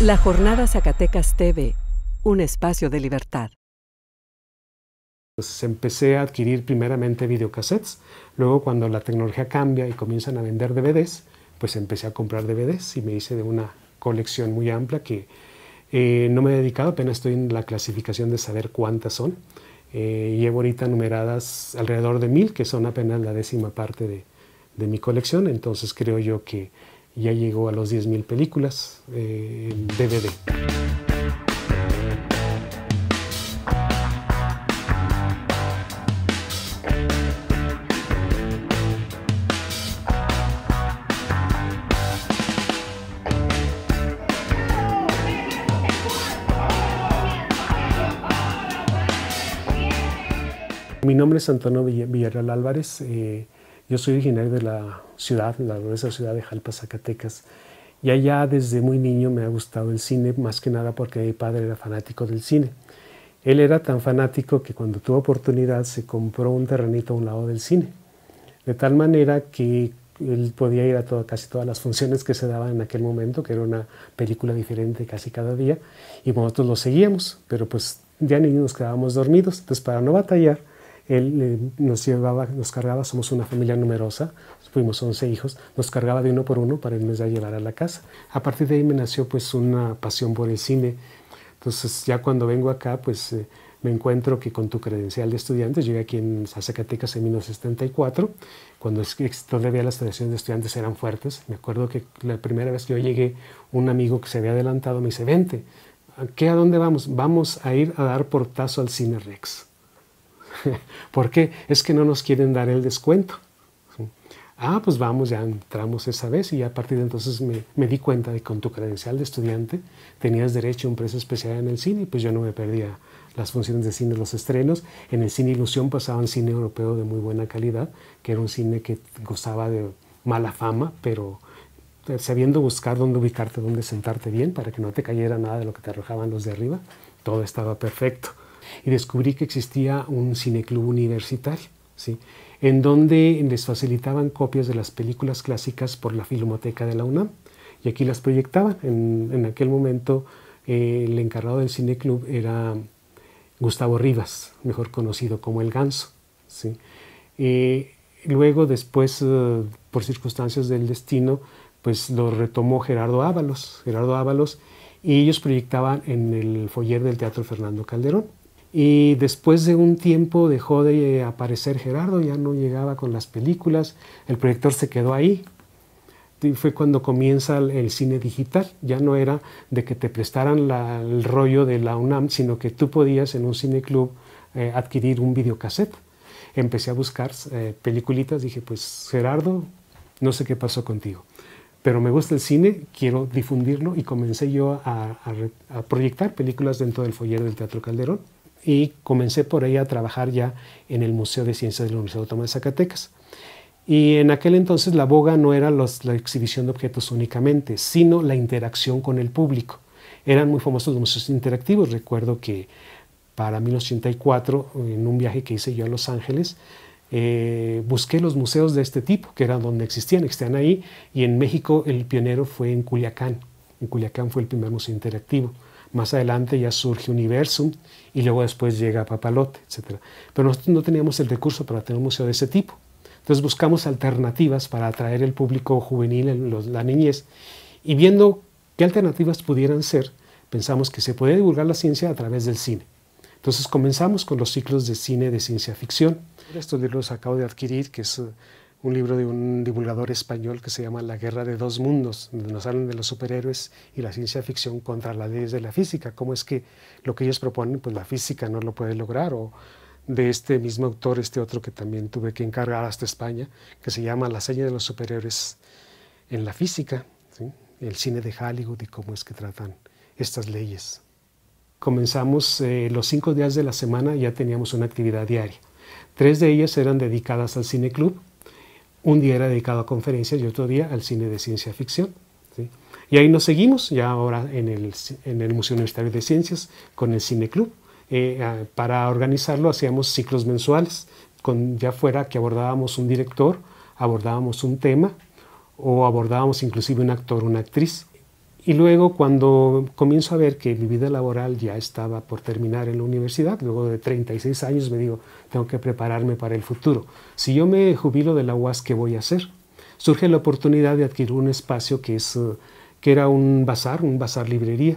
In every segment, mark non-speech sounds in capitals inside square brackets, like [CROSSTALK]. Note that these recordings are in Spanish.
La Jornada Zacatecas TV, un espacio de libertad. empecé a adquirir primeramente videocassettes, luego cuando la tecnología cambia y comienzan a vender DVDs, pues empecé a comprar DVDs y me hice de una colección muy amplia que eh, no me he dedicado, apenas estoy en la clasificación de saber cuántas son. Eh, llevo ahorita numeradas alrededor de mil, que son apenas la décima parte de mi colección, entonces creo yo que ya llegó a los 10.000 películas eh, DVD. Mi nombre es Antonio Villarreal Álvarez. Eh, yo soy originario de la ciudad, de la gruesa ciudad de Jalpa, Zacatecas. Y allá desde muy niño me ha gustado el cine, más que nada porque mi padre era fanático del cine. Él era tan fanático que cuando tuvo oportunidad se compró un terrenito a un lado del cine. De tal manera que él podía ir a casi todas las funciones que se daban en aquel momento, que era una película diferente casi cada día, y nosotros lo seguíamos, pero pues ya ni nos quedábamos dormidos. Entonces, para no batallar, él eh, nos llevaba, nos cargaba, somos una familia numerosa, fuimos 11 hijos, nos cargaba de uno por uno para el mes a llevar a la casa. A partir de ahí me nació pues una pasión por el cine. Entonces ya cuando vengo acá pues eh, me encuentro que con tu credencial de estudiante, llegué aquí en Zacatecas en 1974, cuando todavía las tradiciones de estudiantes eran fuertes. Me acuerdo que la primera vez que yo llegué, un amigo que se había adelantado me dice, vente, qué, a dónde vamos? Vamos a ir a dar portazo al Cine Rex. [LAUGHS] ¿Por qué? Es que no nos quieren dar el descuento. Ah, pues vamos, ya entramos esa vez y a partir de entonces me, me, di cuenta de que con tu credencial de estudiante tenías derecho a un precio especial en el cine y pues yo no me perdía las funciones de cine, los estrenos. En el cine Ilusión pasaban cine europeo de muy buena calidad, que era un cine que gozaba de mala fama, pero eh, sabiendo buscar dónde ubicarte, dónde sentarte bien, para que no te cayera nada de lo que te arrojaban los de arriba, todo estaba perfecto y descubrí que existía un cineclub universitario, ¿sí? en donde les facilitaban copias de las películas clásicas por la Filmoteca de la UNAM y aquí las proyectaban. En, aquel momento eh, el encargado del cineclub era Gustavo Rivas, mejor conocido como El Ganso. ¿sí? Eh, luego, después, eh, por circunstancias del destino, pues lo retomó Gerardo Ábalos, Gerardo Ábalos, y ellos proyectaban en el foyer del Teatro Fernando Calderón. Y después de un tiempo dejó de aparecer Gerardo, ya no llegaba con las películas, el proyector se quedó ahí. Y fue cuando comienza el cine digital, ya no era de que te prestaran el rollo de la UNAM, sino que tú podías en un cine club eh, adquirir un videocassette. Empecé a buscar eh, peliculitas, dije, pues Gerardo, no sé qué pasó contigo, pero me gusta el cine, quiero difundirlo y comencé yo a, a proyectar películas dentro del foyer del Teatro Calderón y comencé por ahí a trabajar ya en el Museo de Ciencias de la Universidad Autónoma de Zacatecas. Y en aquel entonces la boga no era la exhibición de objetos únicamente, sino la interacción con el público. Eran muy famosos los museos interactivos. Recuerdo que para 1984, en un viaje que hice yo a Los Ángeles, eh, busqué los museos de este tipo, que eran donde existían, existían ahí, y en México el pionero fue en Culiacán. En Culiacán fue el primer museo interactivo. Más adelante ya surge Universum y luego después llega Papalote, etc. Pero nosotros no teníamos el recurso para tener un museo de ese tipo. Entonces buscamos alternativas para atraer el público juvenil, la niñez, y viendo qué alternativas pudieran ser, pensamos que se puede divulgar la ciencia a través del cine. Entonces comenzamos con los ciclos de cine de ciencia ficción. Estos libros acabo de adquirir, que es un libro de un divulgador español que se llama La Guerra de Dos Mundos, donde nos hablan de los superhéroes y la ciencia ficción contra las leyes de la física, cómo es que lo que ellos proponen, pues la física no lo puede lograr, o de este mismo autor, este otro que también tuve que encargar hasta España, que se llama La seña de los superhéroes en la física, el cine de Hollywood y cómo es que tratan estas leyes. Comenzamos eh, los cinco días de la semana, ya teníamos una actividad diaria. Tres de ellas eran dedicadas al cine club, un día era dedicado a conferencias y otro día al cine de ciencia ficción. Y ahí nos seguimos, ya ahora en el, en el, Museo Universitario de Ciencias, con el Cine Club. Eh, para organizarlo hacíamos ciclos mensuales, con, ya fuera que abordábamos un director, abordábamos un tema o abordábamos inclusive un actor, una actriz. Y luego cuando comienzo a ver que mi vida laboral ya estaba por terminar en la universidad, luego de 36 años me digo, tengo que prepararme para el futuro. Si yo me jubilo de la UAS, ¿qué voy a hacer? Surge la oportunidad de adquirir un espacio que, es, eh, que era un bazar, un bazar librería.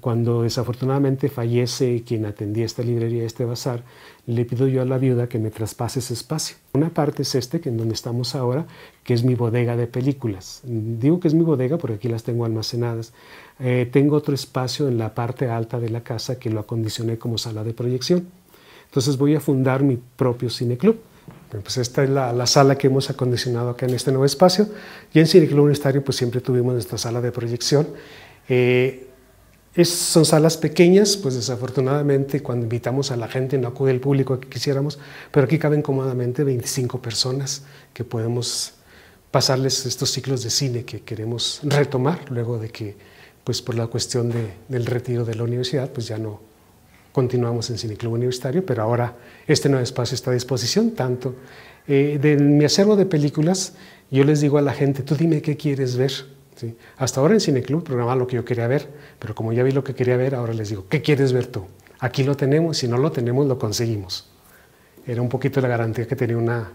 Cuando desafortunadamente fallece quien atendía esta librería, este bazar, le pido yo a la viuda que me traspase ese espacio. Una parte es este, que en donde estamos ahora, que es mi bodega de películas. Digo que es mi bodega porque aquí las tengo almacenadas. Eh, tengo otro espacio en la parte alta de la casa que lo acondicioné como sala de proyección. Entonces voy a fundar mi propio cineclub. Pues esta es la, sala que hemos acondicionado acá en este nuevo espacio. Y en Cineclub Universitario pues siempre tuvimos nuestra sala de proyección. Eh, son salas pequeñas, pues desafortunadamente cuando invitamos a la gente no acude el público que quisiéramos, pero aquí caben cómodamente 25 personas que podemos pasarles estos ciclos de cine que queremos retomar luego de que, pues por la cuestión del retiro de la universidad, pues ya no continuamos en Cineclub Universitario, pero ahora este nuevo espacio está a disposición, tanto eh, de mi acervo de películas, yo les digo a la gente, tú dime qué quieres ver, hasta ahora en Cineclub programaba lo que yo quería ver, pero como ya vi lo que quería ver, ahora les digo, ¿qué quieres ver tú? Aquí lo tenemos, si no lo tenemos, lo conseguimos. Era un poquito la garantía que tenía una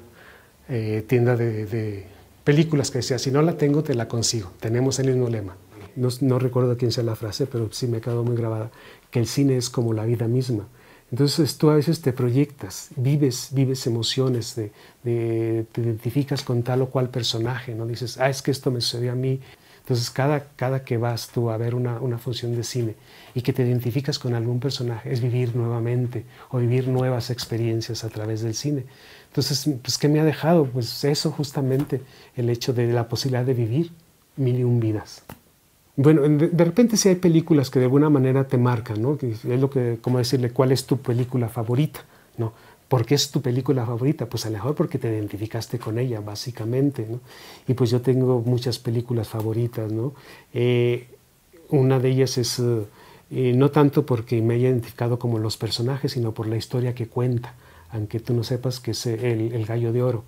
eh, tienda de, películas que decía, si no la tengo, te la consigo. Tenemos el mismo lema. No, recuerdo quién sea la frase, pero sí me quedó muy grabada, que el cine es como la vida misma. Entonces tú a veces te proyectas, vives, vives emociones, te identificas con tal o cual personaje, no dices, ah, es que esto me sucedió a mí. Entonces, cada, cada que vas tú a ver una, función de cine y que te identificas con algún personaje, es vivir nuevamente o vivir nuevas experiencias a través del cine. Entonces, pues, ¿qué me ha dejado? Pues eso justamente, el hecho de la posibilidad de vivir mil y un vidas. Bueno, de, repente sí hay películas que de alguna manera te marcan, ¿no? Es lo que, como decirle, ¿cuál es tu película favorita? ¿No? ¿Por qué es tu película favorita? Pues a lo mejor porque te identificaste con ella, básicamente. ¿no? Y pues yo tengo muchas películas favoritas. ¿no? Eh, una de ellas es, eh, eh, no tanto porque me haya identificado como los personajes, sino por la historia que cuenta, aunque tú no sepas que es el, el Gallo de Oro.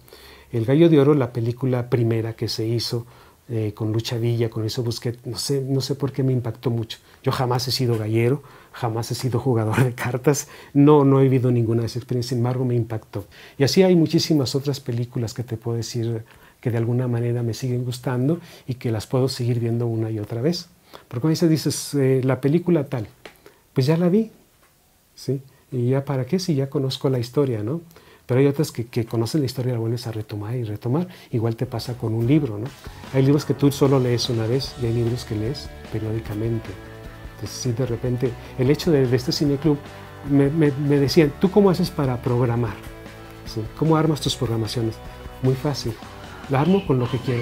El Gallo de Oro, la película primera que se hizo eh, con Lucha Villa, con eso busquet no sé, no sé por qué me impactó mucho. Yo jamás he sido gallero, jamás he sido jugador de cartas, no, no he vivido ninguna de esas experiencias, sin embargo me impactó. Y así hay muchísimas otras películas que te puedo decir que de alguna manera me siguen gustando y que las puedo seguir viendo una y otra vez. Porque a veces dices, eh, la película tal, pues ya la vi, ¿sí? ¿Y ya para qué si ya conozco la historia, no? pero hay otras que, conocen la historia y la vuelves a retomar y retomar. Igual te pasa con un libro, ¿no? Hay libros que tú solo lees una vez y hay libros que lees periódicamente. Entonces, sí, de repente, el hecho de, este cineclub, me, me, decían, ¿tú cómo haces para programar? ¿Cómo armas tus programaciones? Muy fácil, la armo con lo que quiero